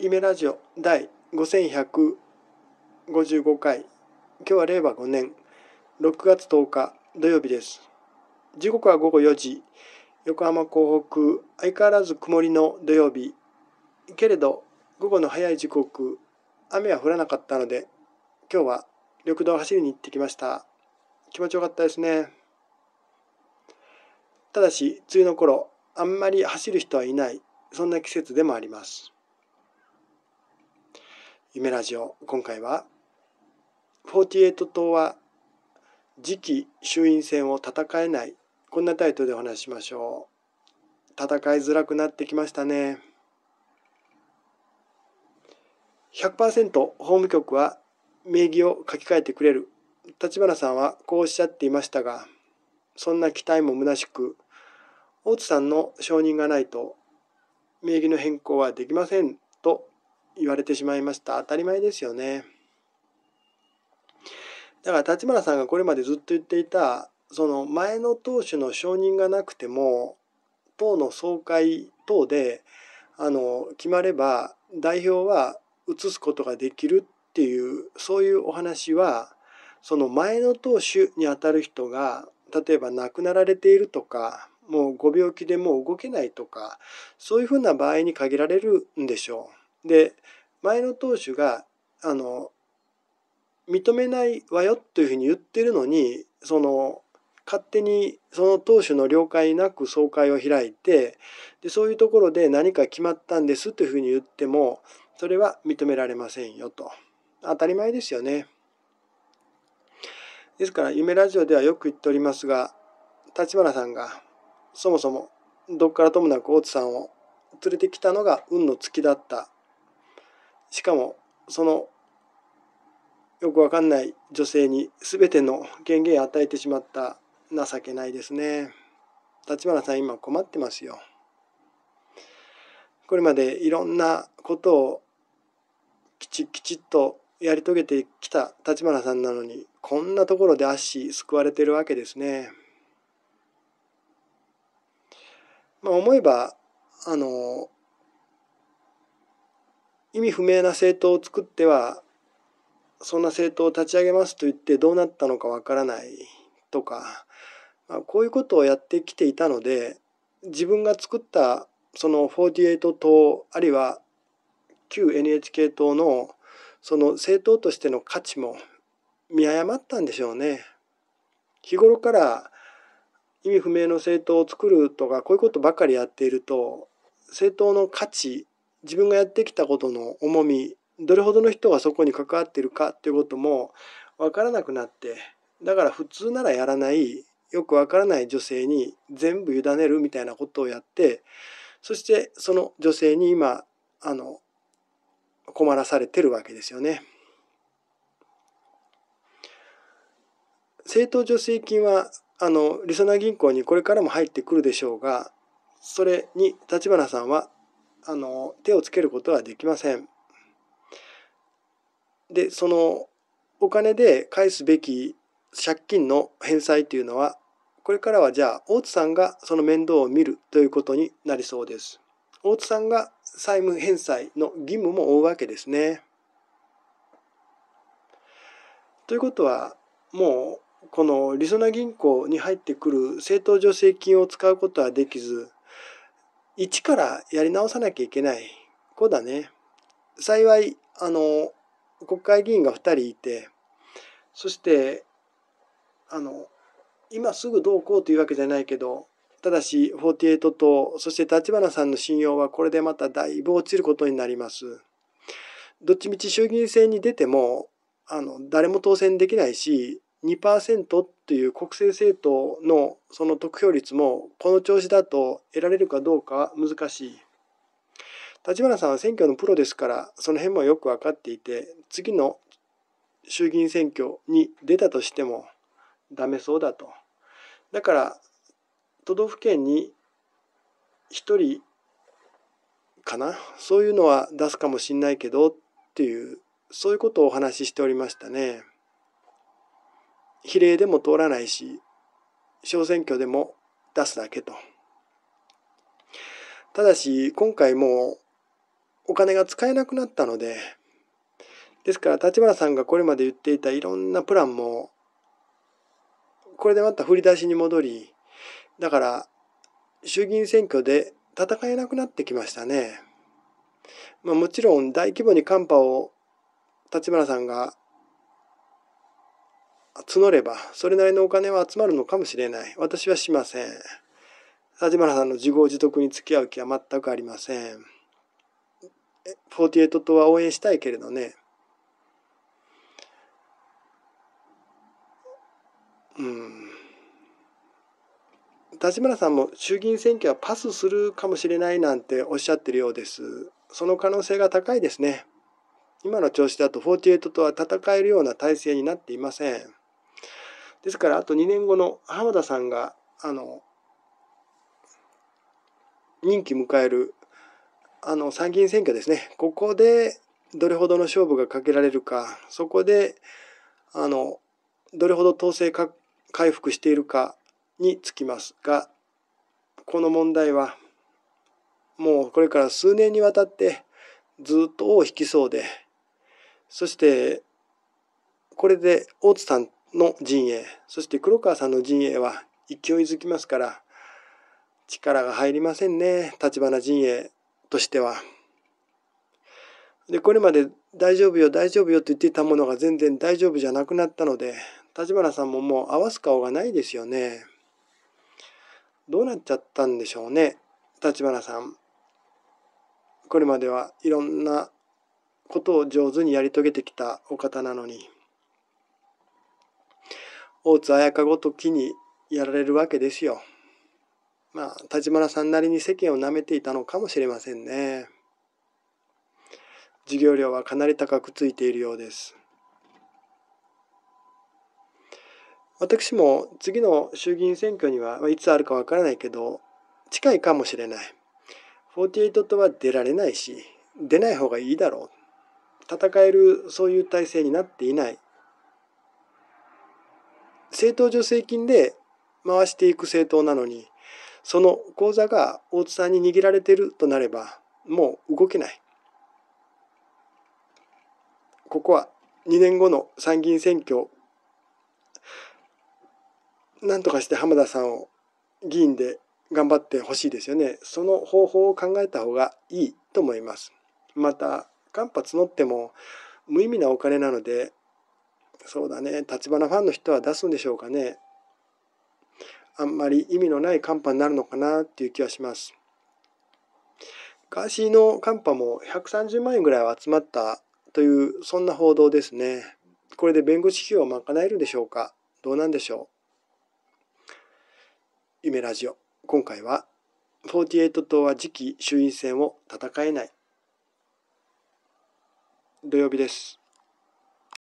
イメラジオ第5155回今日は令和5年6月10日土曜日です時刻は午後4時横浜港北相変わらず曇りの土曜日けれど午後の早い時刻雨は降らなかったので今日は緑道を走りに行ってきました気持ちよかったですねただし梅雨の頃あんまり走る人はいないそんな季節でもあります夢ラジオ今回は48党は次期衆院選を戦えないこんなタイトルでお話ししましょう戦いづらくなってきましたね100%法務局は名義を書き換えてくれる立花さんはこうおっしゃっていましたがそんな期待も虚しく大津さんの承認がないと名義の変更はできませんと言われてしまいました。当たり前ですよね。だから立花さんがこれまでずっと言っていたその前の党首の承認がなくても党の総会等であの決まれば代表は移すことができるっていうそういうお話はその前の党首にあたる人が例えば亡くなられているとかもうご病気でもう動けないとかそういうふうな場合に限られるんでしょう。で前の投手があの認めないわよというふうに言ってるのにその勝手にその投手の了解なく総会を開いてでそういうところで何か決まったんですというふうに言ってもそれは認められませんよと当たり前ですよね。ですから夢ラジオではよく言っておりますが立花さんがそもそもどっからともなく大津さんを連れてきたのが運の尽きだったしかもそのよくわかんない女性に全ての権限を与えてしまった情けないですね。立花さん今困ってますよ。これまでいろんなことをきちきちっとやり遂げてきた立花さんなのにこんなところで足す救われてるわけですね。まあ、思えばあの意味不明な政党を作ってはそんな政党を立ち上げますと言ってどうなったのかわからないとか、まあ、こういうことをやってきていたので自分が作ったその48党あるいは旧 NHK 党のその政党としての価値も見誤ったんでしょうね。日頃から意味不明の政党を作るとかこういうことばかりやっていると政党の価値自分がやってきたことの重みどれほどの人がそこに関わってるかっていうことも分からなくなってだから普通ならやらないよく分からない女性に全部委ねるみたいなことをやってそしてその女性に今あの困らされてるわけですよね。政党助成金はあのりそな銀行にこれからも入ってくるでしょうがそれに立花さんはあの手をつけることはできません。でそのお金で返すべき借金の返済というのはこれからはじゃあ大津さんがその面倒を見るということになりそうです。大津さんが債務返済の義務も負うわけですね。ということはもうこのりそな銀行に入ってくる政党助成金を使うことはできず一からやり直さなきゃいけない。こうだね。幸い、あの、国会議員が2人いて、そして、あの、今すぐどうこうというわけじゃないけど、ただし48と、そして立花さんの信用はこれでまただいぶ落ちることになります。どっちみち衆議院選に出ても、あの、誰も当選できないし、2%っていう国政政党のその得票率もこの調子だと得られるかどうか難しい。立花さんは選挙のプロですからその辺もよく分かっていて次の衆議院選挙に出たとしてもダメそうだと。だから都道府県に1人かなそういうのは出すかもしんないけどっていうそういうことをお話ししておりましたね。比例でも通らないし、小選挙でも出すだけと。ただし、今回もお金が使えなくなったので、ですから立花さんがこれまで言っていたいろんなプランも、これでまた振り出しに戻り、だから衆議院選挙で戦えなくなってきましたね。まあ、もちろん大規模に寒波を立花さんが募れば、それなりのお金は集まるのかもしれない。私はしません。立花さんの自業自得に付き合う気は全くありません。48とは応援したいけれどね。うん。立花さんも衆議院選挙はパスするかもしれないなんておっしゃってるようです。その可能性が高いですね。今の調子だと48とは戦えるような体制になっていません。ですから、あと2年後の浜田さんが、あの、任期迎える、あの、参議院選挙ですね。ここで、どれほどの勝負がかけられるか、そこで、あの、どれほど統制回復しているかにつきますが、この問題は、もうこれから数年にわたって、ずっと尾を引きそうで、そして、これで大津さんの陣営そして黒川さんの陣営は勢いづきますから力が入りませんね立花陣営としては。でこれまで大丈夫よ大丈夫よと言っていたものが全然大丈夫じゃなくなったので立花さんももう合わす顔がないですよね。どうなっちゃったんでしょうね立花さん。これまではいろんなことを上手にやり遂げてきたお方なのに。大津綾香ごときにやられるわけですよ。まあ、立花さんなりに世間をなめていたのかもしれませんね。授業料はかなり高くついているようです。私も次の衆議院選挙にはいつあるかわからないけど近いかもしれない48とは出られないし出ない方がいいだろう戦えるそういう体制になっていない政党助成金で回していく政党なのにその口座が大津さんに握られてるとなればもう動けないここは2年後の参議院選挙なんとかして浜田さんを議員で頑張ってほしいですよねその方法を考えた方がいいと思いますまた間髪乗っても無意味なお金なのでそうだね立花ファンの人は出すんでしょうかねあんまり意味のない寒波になるのかなっていう気はしますガーシーの寒波も130万円ぐらいは集まったというそんな報道ですねこれで弁護士費用を賄えるでしょうかどうなんでしょう夢ラジオ今回は48党は次期衆院選を戦えない土曜日です